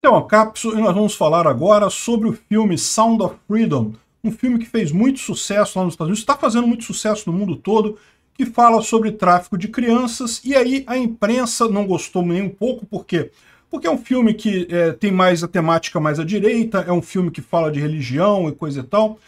Então, a e nós vamos falar agora sobre o filme Sound of Freedom, um filme que fez muito sucesso lá nos Estados Unidos, está fazendo muito sucesso no mundo todo, que fala sobre tráfico de crianças, e aí a imprensa não gostou nem um pouco, por quê? Porque é um filme que é, tem mais a temática mais à direita, é um filme que fala de religião e coisa e tal,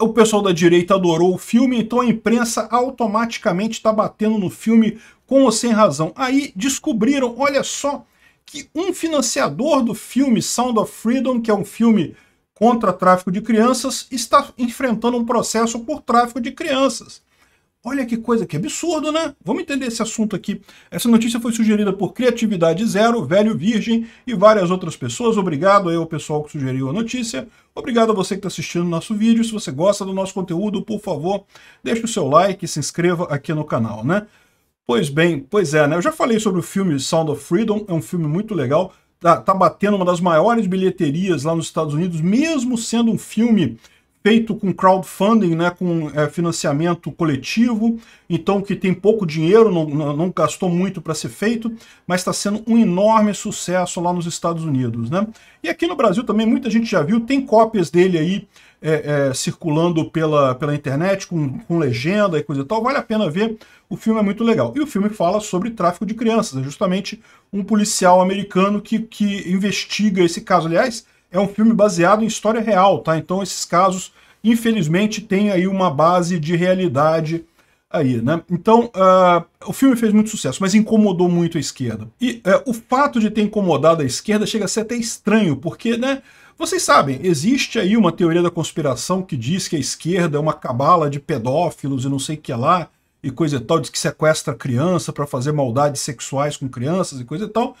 o pessoal da direita adorou o filme, então a imprensa automaticamente está batendo no filme com ou sem razão. Aí descobriram, olha só, que um financiador do filme Sound of Freedom, que é um filme contra tráfico de crianças, está enfrentando um processo por tráfico de crianças. Olha que coisa, que absurdo, né? Vamos entender esse assunto aqui. Essa notícia foi sugerida por Criatividade Zero, Velho Virgem e várias outras pessoas. Obrigado aí ao pessoal que sugeriu a notícia. Obrigado a você que está assistindo o nosso vídeo. Se você gosta do nosso conteúdo, por favor, deixe o seu like e se inscreva aqui no canal, né? Pois bem, pois é, né? Eu já falei sobre o filme Sound of Freedom, é um filme muito legal. Tá, tá batendo uma das maiores bilheterias lá nos Estados Unidos, mesmo sendo um filme feito com crowdfunding, né, com é, financiamento coletivo, então que tem pouco dinheiro, não, não gastou muito para ser feito, mas está sendo um enorme sucesso lá nos Estados Unidos. Né? E aqui no Brasil também muita gente já viu, tem cópias dele aí é, é, circulando pela, pela internet com, com legenda e coisa e tal, vale a pena ver, o filme é muito legal. E o filme fala sobre tráfico de crianças, é justamente um policial americano que, que investiga esse caso. Aliás, é um filme baseado em história real, tá? Então esses casos, infelizmente, têm aí uma base de realidade aí, né? Então, uh, o filme fez muito sucesso, mas incomodou muito a esquerda. E uh, o fato de ter incomodado a esquerda chega a ser até estranho, porque, né? Vocês sabem, existe aí uma teoria da conspiração que diz que a esquerda é uma cabala de pedófilos e não sei o que lá, e coisa e tal, diz que sequestra criança para fazer maldades sexuais com crianças e coisa e tal.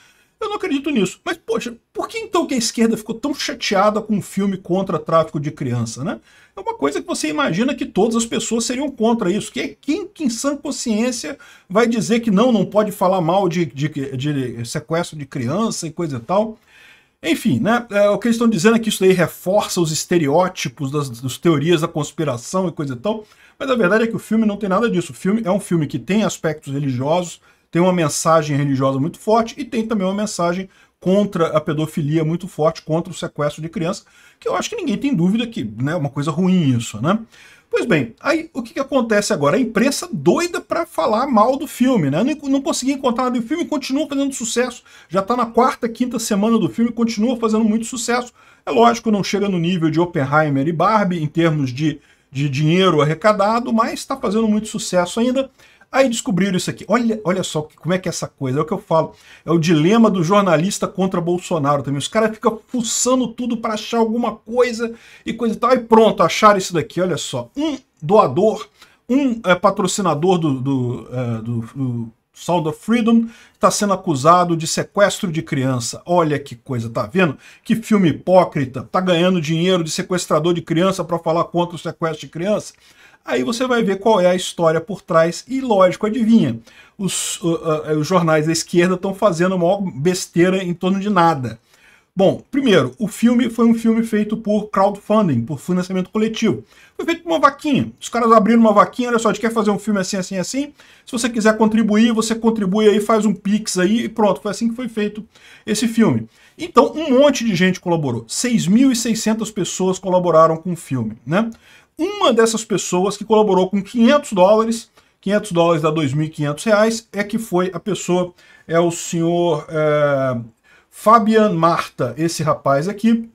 Eu não acredito nisso. Mas, poxa, por que então que a esquerda ficou tão chateada com um filme contra tráfico de criança, né? É uma coisa que você imagina que todas as pessoas seriam contra isso. Que é quem, que em sã consciência, vai dizer que não, não pode falar mal de, de, de sequestro de criança e coisa e tal. Enfim, né? É, o que eles estão dizendo é que isso aí reforça os estereótipos das, das teorias da conspiração e coisa e tal. Mas a verdade é que o filme não tem nada disso. O filme é um filme que tem aspectos religiosos, tem uma mensagem religiosa muito forte e tem também uma mensagem contra a pedofilia muito forte, contra o sequestro de criança, que eu acho que ninguém tem dúvida que né, é uma coisa ruim isso, né? Pois bem, aí o que, que acontece agora? A imprensa doida para falar mal do filme, né? Não, não encontrar nada. do o filme continua fazendo sucesso. Já está na quarta, quinta semana do filme, continua fazendo muito sucesso. É lógico, não chega no nível de Oppenheimer e Barbie em termos de, de dinheiro arrecadado, mas está fazendo muito sucesso ainda. Aí descobriram isso aqui. Olha, olha só como é que é essa coisa. É o que eu falo. É o dilema do jornalista contra Bolsonaro também. Os caras ficam fuçando tudo para achar alguma coisa e coisa e tal. E pronto, acharam isso daqui. Olha só. Um doador, um é, patrocinador do, do, é, do, do Sound of Freedom, está sendo acusado de sequestro de criança. Olha que coisa, tá vendo? Que filme hipócrita, tá ganhando dinheiro de sequestrador de criança para falar contra o sequestro de criança? Aí você vai ver qual é a história por trás e, lógico, adivinha. Os, uh, uh, os jornais da esquerda estão fazendo a maior besteira em torno de nada. Bom, primeiro, o filme foi um filme feito por crowdfunding, por financiamento coletivo. Foi feito por uma vaquinha. Os caras abriram uma vaquinha, olha só, a gente quer fazer um filme assim, assim, assim. Se você quiser contribuir, você contribui aí, faz um pix aí e pronto. Foi assim que foi feito esse filme. Então, um monte de gente colaborou. 6.600 pessoas colaboraram com o filme, né? Uma dessas pessoas que colaborou com 500 dólares 500 dólares dá 2.500 reais, é que foi a pessoa, é o senhor é, Fabian Marta, esse rapaz aqui,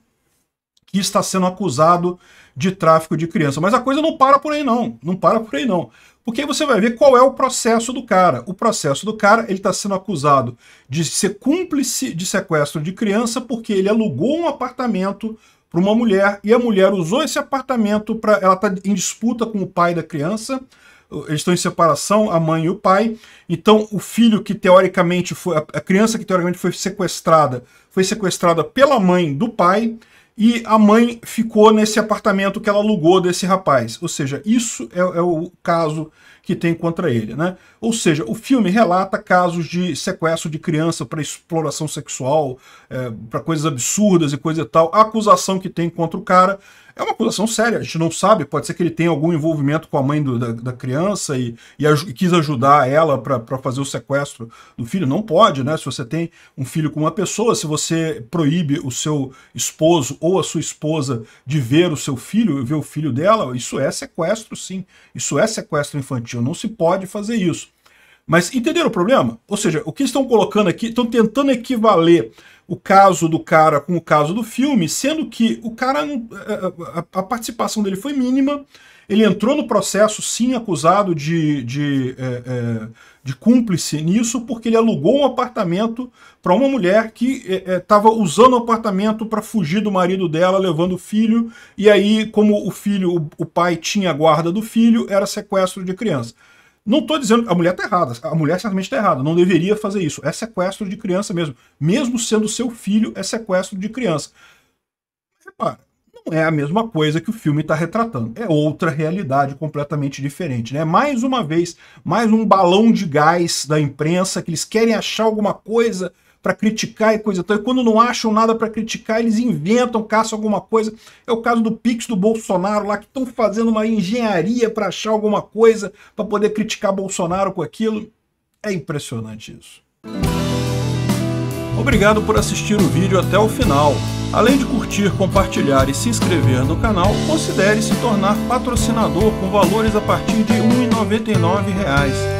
que está sendo acusado de tráfico de criança. Mas a coisa não para por aí não, não para por aí não. Porque aí você vai ver qual é o processo do cara. O processo do cara, ele está sendo acusado de ser cúmplice de sequestro de criança porque ele alugou um apartamento para uma mulher e a mulher usou esse apartamento para ela está em disputa com o pai da criança eles estão em separação, a mãe e o pai. Então, o filho que teoricamente foi. A criança que teoricamente foi sequestrada foi sequestrada pela mãe do pai. E a mãe ficou nesse apartamento que ela alugou desse rapaz. Ou seja, isso é, é o caso que tem contra ele. Né? Ou seja, o filme relata casos de sequestro de criança para exploração sexual, é, para coisas absurdas e coisa e tal. A acusação que tem contra o cara é uma acusação séria, a gente não sabe, pode ser que ele tenha algum envolvimento com a mãe do, da, da, criança e, e, e, quis ajudar ela para fazer o sequestro do filho. Não pode, né? Se você tem um filho com uma pessoa, se você proíbe o seu esposo ou a sua esposa de ver o seu filho, ver o filho dela, isso é sequestro, sim. Isso é sequestro infantil, não se pode fazer isso. Mas entenderam o problema? Ou seja, o que estão colocando aqui, estão tentando equivaler o caso do cara com o caso do filme, sendo que o cara, eh, eh, a, participação dele foi mínima, ele entrou no processo, sim, acusado de, de, eh, de cúmplice nisso, porque ele alugou um apartamento para uma mulher que estava usando o apartamento para fugir do marido dela, levando o filho, e aí, como o filho, o, o pai tinha a guarda do filho, era sequestro de criança. Não estou dizendo que a mulher está errada, a mulher certamente está errada, não deveria fazer isso. É sequestro de criança mesmo. Mesmo sendo seu filho, é sequestro de criança. Repara, não é a mesma coisa que o filme está retratando. É outra realidade completamente diferente. Né? Mais uma vez, mais um balão de gás da imprensa que eles querem achar alguma coisa para criticar e coisa tal. E quando não acham nada para criticar, eles inventam, caçam alguma coisa. É o caso do Pix do Bolsonaro lá, que estão fazendo uma engenharia para achar alguma coisa, para poder criticar Bolsonaro com aquilo. É impressionante isso. Obrigado por assistir o vídeo até o final. Além de curtir, compartilhar e se inscrever no canal, considere se tornar patrocinador com valores a partir de R$ 1,99